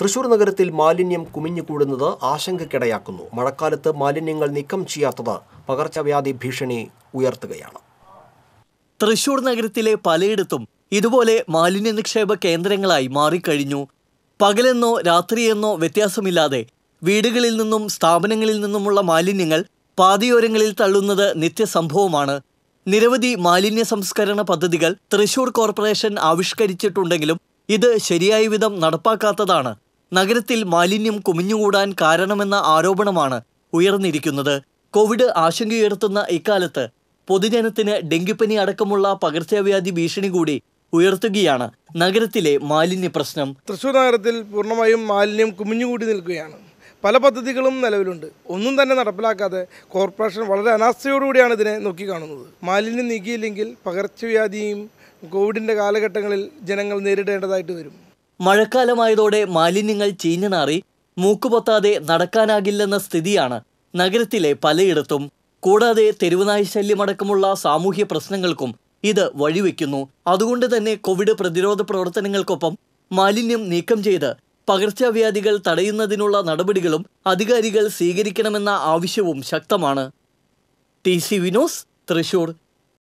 തൃശൂർ നഗരത്തിൽ മാലിന്യം കുമിഞ്ഞുകൂടുന്നത് ആശങ്കയ്ക്കിടയാക്കുന്നു മഴക്കാലത്ത് മാലിന്യങ്ങൾ നീക്കം ചെയ്യാത്തത് പകർച്ചവ്യാധി ഭീഷണി ഉയർത്തുകയാണ് തൃശൂർ നഗരത്തിലെ പലയിടത്തും ഇതുപോലെ മാലിന്യ നിക്ഷേപ കേന്ദ്രങ്ങളായി മാറിക്കഴിഞ്ഞു പകലെന്നോ രാത്രിയെന്നോ വ്യത്യാസമില്ലാതെ വീടുകളിൽ നിന്നും സ്ഥാപനങ്ങളിൽ നിന്നുമുള്ള മാലിന്യങ്ങൾ പാതിയോരങ്ങളിൽ തള്ളുന്നത് നിത്യസംഭവമാണ് നിരവധി മാലിന്യ സംസ്കരണ പദ്ധതികൾ തൃശൂർ കോർപ്പറേഷൻ ആവിഷ്കരിച്ചിട്ടുണ്ടെങ്കിലും ഇത് ശരിയായ വിധം നടപ്പാക്കാത്തതാണ് നഗരത്തിൽ മാലിന്യം കുമിഞ്ഞുകൂടാൻ കാരണമെന്ന ആരോപണമാണ് ഉയർന്നിരിക്കുന്നത് കോവിഡ് ആശങ്കയുയർത്തുന്ന ഇക്കാലത്ത് പൊതുജനത്തിന് ഡെങ്കിപ്പനി അടക്കമുള്ള പകർച്ചവ്യാധി ഭീഷണി കൂടി ഉയർത്തുകയാണ് നഗരത്തിലെ മാലിന്യ പ്രശ്നം തൃശ്ശൂർ നഗരത്തിൽ പൂർണ്ണമായും മാലിന്യം കുമിഞ്ഞുകൂടി നിൽക്കുകയാണ് പല പദ്ധതികളും നിലവിലുണ്ട് ഒന്നും തന്നെ നടപ്പിലാക്കാതെ കോർപ്പറേഷൻ വളരെ അനാസ്ഥയോടുകൂടിയാണ് ഇതിനെ നോക്കിക്കാണുന്നത് മാലിന്യം നീക്കിയില്ലെങ്കിൽ പകർച്ചവ്യാധിയും കോവിഡിൻ്റെ കാലഘട്ടങ്ങളിൽ ജനങ്ങൾ നേരിടേണ്ടതായിട്ട് വരും മഴക്കാലമായതോടെ മാലിന്യങ്ങൾ ചീഞ്ഞനാറി മൂക്കുപൊത്താതെ നടക്കാനാകില്ലെന്ന സ്ഥിതിയാണ് നഗരത്തിലെ പലയിടത്തും കൂടാതെ തെരുവുനായ ശല്യമടക്കമുള്ള സാമൂഹ്യ പ്രശ്നങ്ങൾക്കും ഇത് വഴിവെക്കുന്നു അതുകൊണ്ട് തന്നെ കോവിഡ് പ്രതിരോധ പ്രവർത്തനങ്ങൾക്കൊപ്പം മാലിന്യം നീക്കം ചെയ്ത് പകർച്ചവ്യാധികൾ തടയുന്നതിനുള്ള നടപടികളും അധികാരികൾ സ്വീകരിക്കണമെന്ന ആവശ്യവും ശക്തമാണ് ടി സി വിനോസ് തൃശൂർ